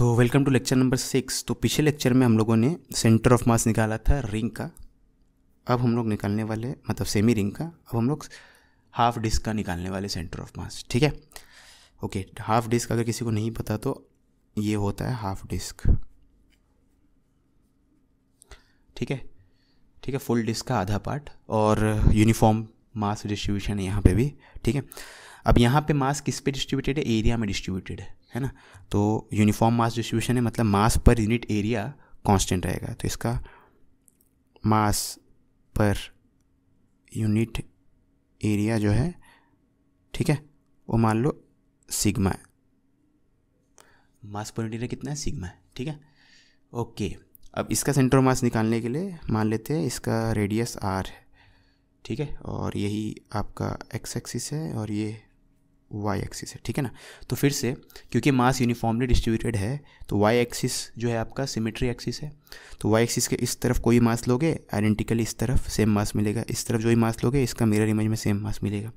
तो welcome to lecture number six तो पिछले लेक्चर में हम लोगों ने सेंटर ऑफ मास निकाला था रिंग का अब हम लोग निकालने वाले मतलब सेमी रिंग का अब हम लोग हाफ डिस्क का निकालने वाले सेंटर ऑफ मास ठीक है ओके हाफ डिस्क अगर किसी को नहीं पता तो ये होता है हाफ डिस्क ठीक है ठीक है फुल डिस्क का आधा पार्ट और यूनिफॉर्म मास डिस्ट्रीब्यूशन है यहाँ पे भी ठीक है अब यहाँ पे मास किस पे डिस्ट्रीब्यूटेड है एरिया में डिस्ट्रीब्यूटेड है है ना तो यूनिफॉर्म मास डिस्ट्रीब्यूशन है मतलब मास पर यूनिट एरिया कांस्टेंट रहेगा तो इसका मास पर यूनिट एरिया जो है ठीक है वो मान लो सिग्मा है मास पर यूनिट एरिया कितना है सिग्मा है ठीक है ओके अब इसका सेंटर मास निकालने के लिए मान लेते हैं इसका रेडियस आर है ठीक है और यही आपका एक्स एक्सिस है और ये वाई एक्सिस है ठीक है ना तो फिर से क्योंकि मास यूनिफॉर्मली डिस्ट्रीब्यूटेड है तो वाई एक्सिस जो है आपका सिमेट्री एक्सिस है तो वाई एक्सिस के इस तरफ कोई मास लोगे आइडेंटिकली इस तरफ सेम मास मिलेगा इस तरफ जो ही मास लोगे इसका मिरर इमेज में सेम मास मिलेगा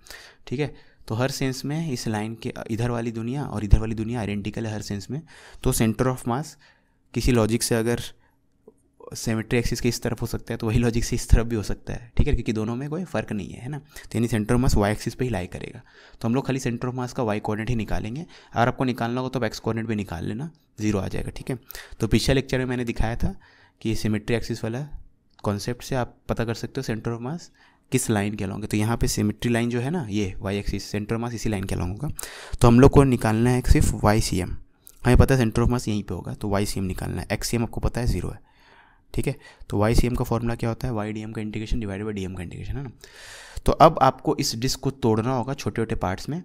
ठीक है तो हर सेंस में इस लाइन के इधर वाली दुनिया और इधर वाली दुनिया आइडेंटिकल है हर सेंस में तो सेंटर ऑफ मास किसी लॉजिक से अगर सेमेट्री एक्सिस के इस तरफ हो सकता है तो वही लॉजिक से इस तरफ भी हो सकता है ठीक है क्योंकि दोनों में कोई फ़र्क नहीं है है ना तो यानी centre of mass Y axis पे ही लाई करेगा तो हम लोग खाली सेंटर ऑफ मास का वाई कोऑर्डिनेट ही निकालेंगे अगर आपको निकालना हो तो आप एक्स कोऑर्डिनेट भी निकाल लेना जीरो आ जाएगा ठीक है तो पिछले लेक्चर में मैंने दिखाया था कि सीमेट्री एक्सिस वाला कॉन्सेप्ट से आप पता कर सकते हो सेंटर ऑफ मास किस लाइन के कहलाओगे तो यहाँ पे सिमेट्री लाइन जो है ना ये Y axis centre of mass इसी लाइन होगा तो हम लोग को निकालना है सिर्फ वाई सी एम हमें पता है सेंटर ऑफ मास यहीं पे होगा तो वाई सी एम निकालना है एक्स सी एम आपको पता है जीरो है ठीक है तो वाई सी एम का फॉर्मूला क्या होता है वाई डी एम का integration divide by D M का इंटीग्रेशन है ना तो अब आपको इस डिस्क को तोड़ना होगा छोटे छोटे पार्ट्स में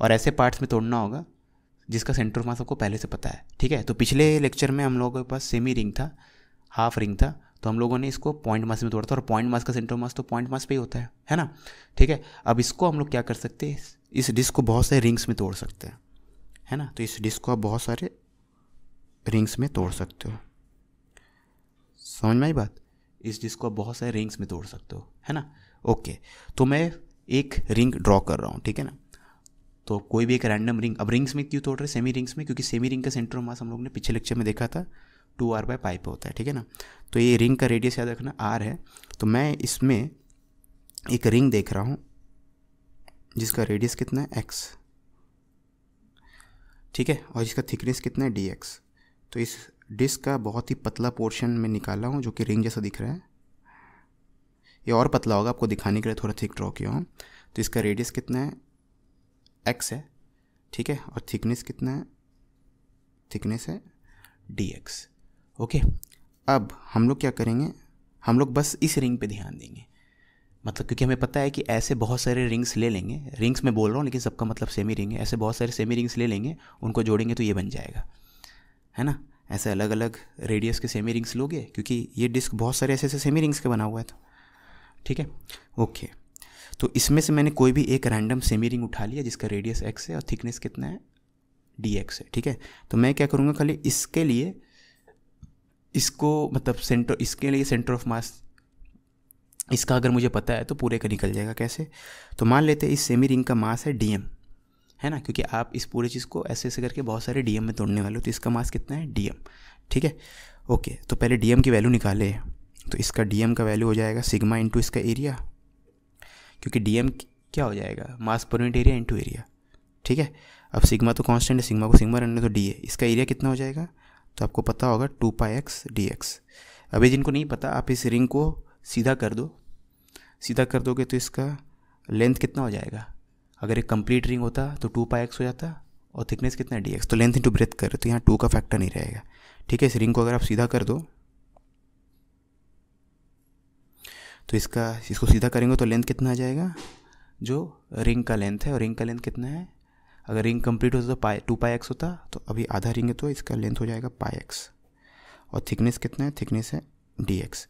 और ऐसे पार्ट्स में तोड़ना होगा जिसका सेंटर मास आपको पहले से पता है ठीक है तो पिछले लेक्चर में हम लोगों के पास सेमी रिंग था हाफ रिंग था तो हम लोगों ने इसको पॉइंट मास में तोड़ा था और पॉइंट मास का सेंटर मास तो पॉइंट मास पे ही होता है है ना ठीक है अब इसको हम लोग क्या कर सकते हैं इस डिस्क को बहुत सारे रिंग्स में तोड़ सकते हैं है ना तो इस डिस्क को आप बहुत सारे रिंग्स में तोड़ सकते हो समझ में आई बात इस डिस्क को आप बहुत सारे रिंग्स में तोड़ सकते हो है ना ओके तो मैं एक रिंग ड्रॉ कर रहा हूँ ठीक है ना तो कोई भी एक रैंडम रिंग अब रिंग्स में क्यों तोड़ रहे सेमी रिंग्स में क्योंकि सेमी रिंग का सेंटर मास हम लोग ने पिछले लेक्चर में देखा था टू आर बाय पाइप होता है ठीक है ना तो ये रिंग का रेडियस याद रखना आर है तो मैं इसमें एक रिंग देख रहा हूँ जिसका रेडियस कितना है एक्स ठीक है और इसका थिकनेस कितना है डी एक्स तो इस डिस्क का बहुत ही पतला पोर्शन में निकाला हूँ जो कि रिंग जैसा दिख रहा है ये और पतला होगा आपको दिखाने के लिए थोड़ा थिक ड्रॉ किया हूँ तो इसका रेडियस कितना है एक्स है ठीक है और थिकनेस कितना है थिकनेस है डी एक्स ओके अब हम लोग क्या करेंगे हम लोग बस इस रिंग पे ध्यान देंगे मतलब क्योंकि हमें पता है कि ऐसे बहुत सारे रिंग्स ले लेंगे रिंग्स में बोल रहा हूँ लेकिन सबका मतलब सेमी रिंग है ऐसे बहुत सारे सेमी रिंग्स ले लेंगे उनको जोड़ेंगे तो ये बन जाएगा है ना ऐसे अलग अलग रेडियस के सेमी रिंग्स लोगे क्योंकि ये डिस्क बहुत सारे ऐसे ऐसे सेमी रिंग्स का बना हुआ है तो ठीक है ओके तो इसमें से मैंने कोई भी एक रैंडम सेमी रिंग उठा लिया जिसका रेडियस एक्स है और थिकनेस कितना है डी एक्स है ठीक है तो मैं क्या करूँगा खाली इसके लिए इसको मतलब सेंटर इसके लिए सेंटर ऑफ मास इसका अगर मुझे पता है तो पूरे का निकल जाएगा कैसे तो मान लेते हैं इस सेमी रिंग का मास है डी एम है ना क्योंकि आप इस पूरे चीज़ को ऐसे ऐसे करके बहुत सारे डीएम में तोड़ने वाले हो तो इसका मास कितना है डीएम ठीक है ओके तो पहले डीएम की वैल्यू निकाले तो इसका डीएम का वैल्यू हो जाएगा सिग्मा इंटू इसका एरिया क्योंकि डीएम क्या हो जाएगा मास per unit area into area ठीक है अब सिग्मा तो कांस्टेंट है सिग्मा को सिग्मा रहने तो डी है इसका एरिया कितना हो जाएगा तो आपको पता होगा two pi X D X अभी जिनको नहीं पता आप इस रिंग को सीधा कर दो सीधा कर दोगे तो इसका लेंथ कितना हो जाएगा अगर एक कंप्लीट रिंग होता तो टू पाई एक्स हो जाता और थिकनेस कितना है डी एक्स तो लेंथ इंटू ब्रेथ कर तो यहाँ टू का फैक्टर नहीं रहेगा ठीक है इस रिंग को अगर आप सीधा कर दो तो इसका इसको सीधा करेंगे तो लेंथ कितना आ जाएगा जो रिंग का लेंथ है और रिंग का लेंथ कितना है अगर रिंग कंप्लीट होता तो पाई टू पाई एक्स होता तो अभी आधा रिंग है तो इसका लेंथ हो जाएगा पाई एक्स और थिकनेस कितना है थिकनेस है डी एक्स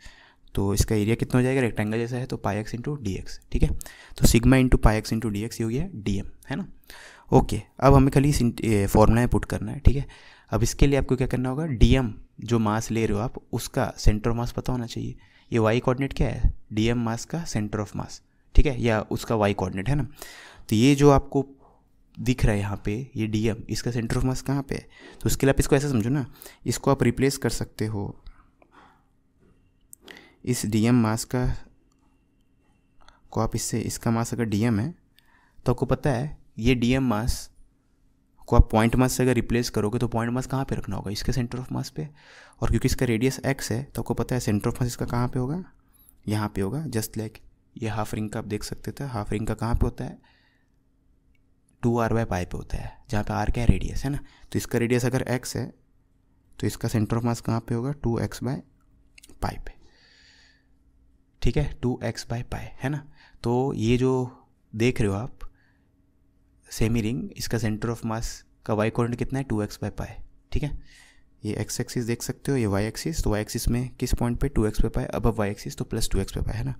तो इसका एरिया कितना हो जाएगा रेक्टेंगल जैसा है तो pi X into D X ठीक है तो sigma into pi X into D X ये हो गया डी एम है ना ओके अब हमें खाली फॉर्मूला पुट करना है ठीक है अब इसके लिए आपको क्या करना होगा डी एम जो मास ले रहे हो आप उसका सेंटर ऑफ मास पता होना चाहिए ये वाई कोऑर्डिनेट क्या है डी एम मास का सेंटर ऑफ मास ठीक है या उसका वाई कोऑर्डिनेट है ना तो ये जो आपको दिख रहा है यहाँ पे ये डी एम इसका सेंटर ऑफ मास कहाँ पे है तो उसके लिए आप इसको ऐसा समझो ना इसको आप रिप्लेस कर सकते हो इस डी एम मास का को आप इससे इसका मास अगर डी एम है तो आपको पता है ये डी एम मास को आप पॉइंट मास से अगर रिप्लेस करोगे तो पॉइंट मास कहाँ पे रखना होगा इसके सेंटर ऑफ मास पे और क्योंकि इसका रेडियस एक्स है तो आपको पता है सेंटर ऑफ मास इसका कहाँ पे होगा यहाँ पे होगा जस्ट लाइक ये हाफ रिंग का आप देख सकते थे हाफ रिंग का कहाँ पे होता है टू आर बाय पाई पे होता है जहाँ पे आर क्या है रेडियस है ना तो इसका रेडियस अगर एक्स है तो इसका सेंटर ऑफ मास कहाँ पे होगा टू एक्स बाय पाई पे ठीक है टू एक्स बाय पाए है ना तो ये जो देख रहे हो आप सेमी रिंग इसका सेंटर ऑफ मास का वाई कॉर्डिनेट कितना है टू एक्स बाय पाए ठीक है ये एक्स एक्सिस देख सकते हो ये वाई एक्सिस तो वाई एक्सिस में किस पॉइंट पे टू एक्स पे पाए अब वाई एक्सिस तो प्लस टू एक्स पे पाए है ना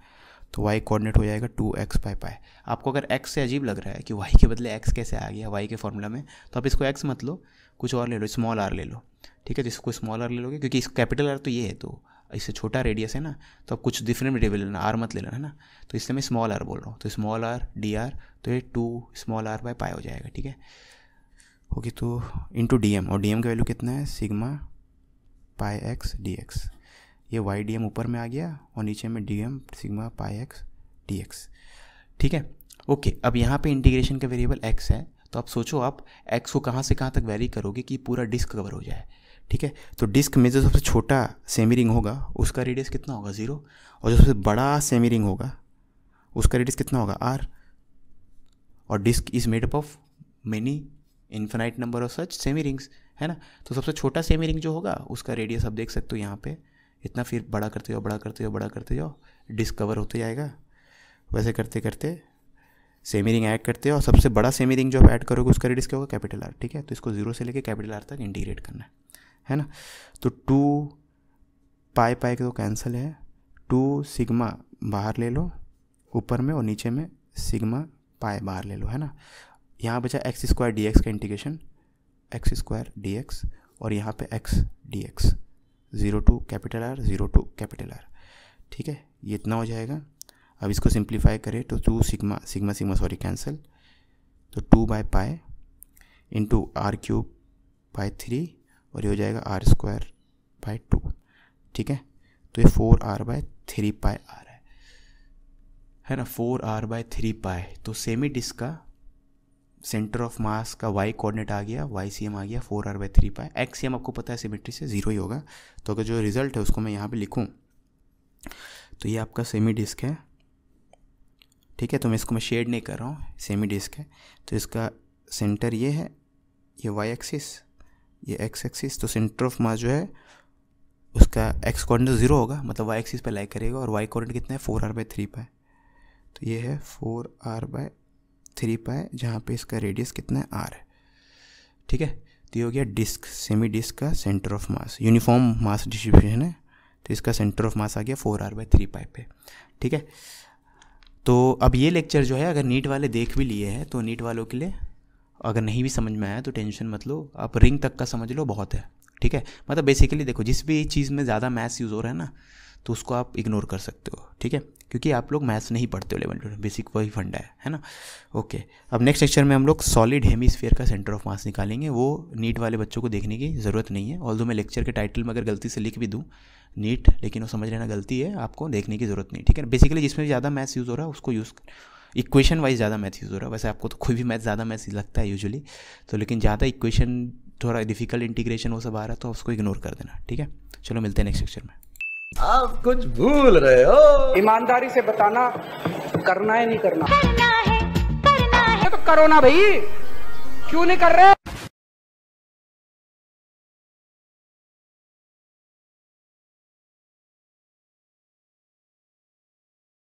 तो वाई कोऑर्डिनेट हो जाएगा टू एक्स पाए पाए आपको अगर एक्स से अजीब लग रहा है कि वाई के बदले एक्स कैसे आ गया वाई के फॉर्मूला में तो आप इसको एक्स मत लो कुछ और ले लो स्मॉल आर ले लो ठीक है जिसको स्मॉल आर ले लोगे क्योंकि इस कैपिटल आर तो ये है तो इससे छोटा रेडियस है ना तो आप कुछ डिफरेंट वेरिएबल लेना आर मत लेना है ना तो इसलिए मैं स्मॉल आर बोल रहा हूँ तो स्मॉल आर डी आर तो ये two small R by pi हो जाएगा ठीक है ओके तो इंटू डी एम और डी एम का वैल्यू कितना है sigma pi X D X ये वाई डी एम ऊपर में आ गया और नीचे में D M sigma pi X D X ठीक है ओके अब यहाँ पे इंटीग्रेशन का वेरिएबल एक्स है तो आप सोचो आप एक्स को कहाँ से कहाँ तक वेरी करोगे कि पूरा डिस्क कवर हो जाए ठीक है तो डिस्क में जो सबसे छोटा सेमी रिंग होगा उसका रेडियस कितना होगा ज़ीरो और जो सबसे बड़ा सेमी रिंग होगा उसका रेडियस कितना होगा आर और disc is made up of many infinite number of such semi rings है ना तो सबसे छोटा सेमी रिंग जो होगा उसका रेडियस आप देख सकते हो यहाँ पे इतना फिर बड़ा करते जाओ बड़ा करते जाओ बड़ा करते जाओ कवर होते जाएगा वैसे करते करते सेमी रिंग ऐड करते हो और सबसे बड़ा सेमी रिंग जो आप ऐड करोगे उसका रेडियस क्या होगा कैपिटल आर ठीक है तो इसको जीरो से लेके कैपिटल आर तक इंटीग्रेट करना है है ना तो टू पाई पाई का तो कैंसिल है टू सिग्मा बाहर ले लो ऊपर में और नीचे में सिग्मा पाए बाहर ले लो है ना यहाँ बचा एक्स स्क्वायर डी का इंटीग्रेशन एक्स स्क्वायर डी और यहाँ पे X D X zero to capital R zero to capital R ठीक है ये इतना हो जाएगा अब इसको सिंप्लीफाई करें तो two sigma sigma sigma sorry cancel तो two by pi into R cube by three और ये हो जाएगा आर स्क्वायर बाय टू ठीक है तो ये four R by three pi R है है ना four R by three pi तो सेमी डिस्क का सेंटर ऑफ मास का वाई कोऑर्डिनेट आ गया वाई सी एम आ गया four R by three pi X C M आपको पता है सिमेट्री से ज़ीरो ही होगा तो अगर जो रिजल्ट है उसको मैं यहाँ पे लिखूँ तो ये आपका सेमी डिस्क है ठीक है तो मैं इसको मैं शेड नहीं कर रहा हूँ सेमी डिस्क है तो इसका सेंटर ये है ये वाई एक्सिस ये एक्स एक्सिस तो सेंटर ऑफ मास जो है उसका एक्स कोऑर्डिनेट ज़ीरो होगा मतलब वाई एक्सिस पे लाइक करेगा और वाई कोऑर्डिनेट कितना है four R by three pi तो ये है फोर आर बाय थ्री पाए जहाँ पे इसका रेडियस कितना है आर है ठीक है तो ये हो गया डिस्क सेमी डिस्क का centre of mass uniform mass distribution है तो इसका सेंटर ऑफ मास आ गया फोर आर बाय थ्री पाए पे ठीक है तो अब ये लेक्चर जो है अगर नीट वाले देख भी लिए हैं तो नीट वालों के लिए अगर नहीं भी समझ में आया तो टेंशन मत लो आप रिंग तक का समझ लो बहुत है ठीक है मतलब बेसिकली देखो जिस भी चीज़ में ज़्यादा मैथ्स यूज़ हो रहा है ना तो उसको आप इग्नोर कर सकते हो ठीक है क्योंकि आप लोग मैथ्स नहीं पढ़ते हो लेवल टू बेसिक वही फंडा है है ना ओके अब नेक्स्ट लेक्चर में हम लोग सॉलिड हेमीस्फेयर का सेंटर ऑफ मास निकालेंगे वो नीट वाले बच्चों को देखने की ज़रूरत नहीं है ऑल मैं लेक्चर के टाइटल में अगर गलती से लिख भी दूँ नीट लेकिन वो समझ लेना गलती है आपको देखने की ज़रूरत नहीं ठीक है बेसिकली जिसमें ज़्यादा मैथ्स यूज़ हो रहा है उसको यूज़ इक्वेशन वाइज ज़्यादा मैथ यूज़ हो रहा है वैसे आपको तो कोई भी मैथ ज़्यादा मैथ लगता है यूजुअली तो लेकिन ज़्यादा इक्वेशन थोड़ा डिफिकल्ट इंटीग्रेशन वो सब आ रहा है तो उसको इग्नोर कर देना ठीक है चलो मिलते हैं नेक्स्ट लेक्चर में आप कुछ भूल रहे हो ईमानदारी से बताना करना है नहीं करना, करना, है, करना है। तो करो ना भाई क्यों नहीं कर रहे